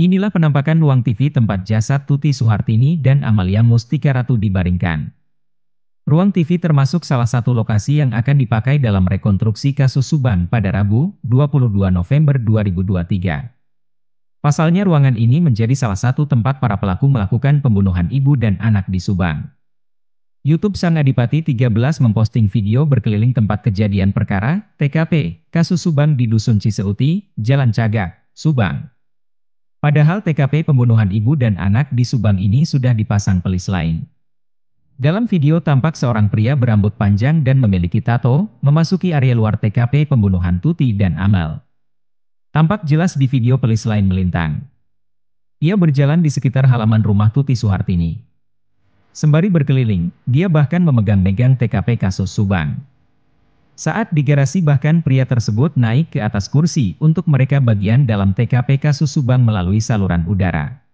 Inilah penampakan ruang TV tempat jasad Tuti Suhartini dan Amalia Mustika Ratu dibaringkan. Ruang TV termasuk salah satu lokasi yang akan dipakai dalam rekonstruksi kasus Subang pada Rabu, 22 November 2023. Pasalnya ruangan ini menjadi salah satu tempat para pelaku melakukan pembunuhan ibu dan anak di Subang. YouTube Sang Adipati 13 memposting video berkeliling tempat kejadian perkara, TKP, kasus Subang di Dusun Ciseuti, Jalan Cagak, Subang. Padahal TKP pembunuhan ibu dan anak di Subang ini sudah dipasang pelis lain. Dalam video tampak seorang pria berambut panjang dan memiliki tato, memasuki area luar TKP pembunuhan Tuti dan Amal. Tampak jelas di video pelis lain melintang. Ia berjalan di sekitar halaman rumah Tuti Suhartini. Sembari berkeliling, dia bahkan memegang-megang TKP kasus Subang. Saat di garasi bahkan pria tersebut naik ke atas kursi untuk mereka bagian dalam TKP kasus Subang melalui saluran udara.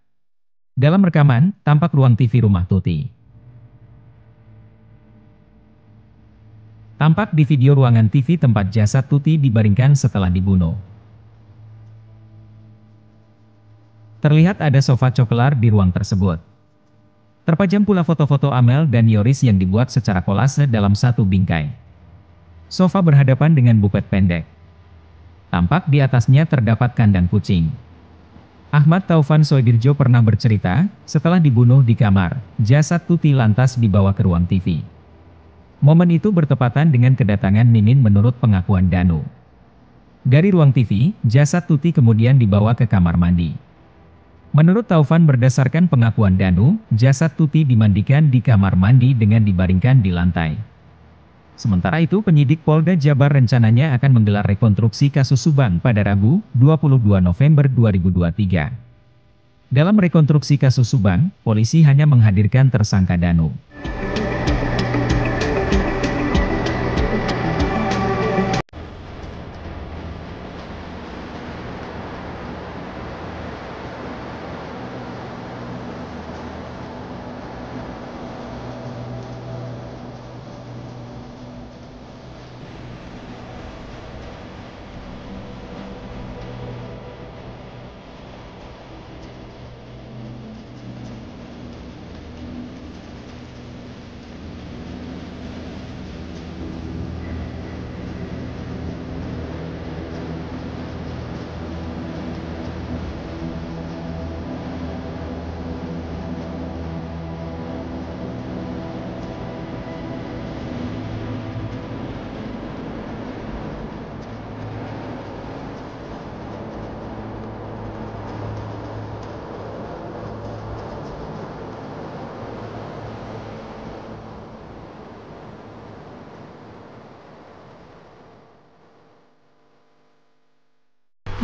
Dalam rekaman, tampak ruang TV rumah Tuti. Tampak di video ruangan TV tempat jasad Tuti dibaringkan setelah dibunuh. Terlihat ada sofa coklar di ruang tersebut. Terpajam pula foto-foto Amel dan Yoris yang dibuat secara kolase dalam satu bingkai. Sofa berhadapan dengan bukit pendek. Tampak di atasnya terdapat kandang kucing. Ahmad Taufan Soegirjo pernah bercerita, setelah dibunuh di kamar, jasad Tuti lantas dibawa ke ruang TV. Momen itu bertepatan dengan kedatangan Mimin menurut pengakuan Danu. Dari ruang TV, jasad Tuti kemudian dibawa ke kamar mandi. Menurut Taufan berdasarkan pengakuan Danu, jasad Tuti dimandikan di kamar mandi dengan dibaringkan di lantai. Sementara itu penyidik Polda Jabar rencananya akan menggelar rekonstruksi kasus Subang pada Rabu, 22 November 2023. Dalam rekonstruksi kasus Subang, polisi hanya menghadirkan tersangka Danu.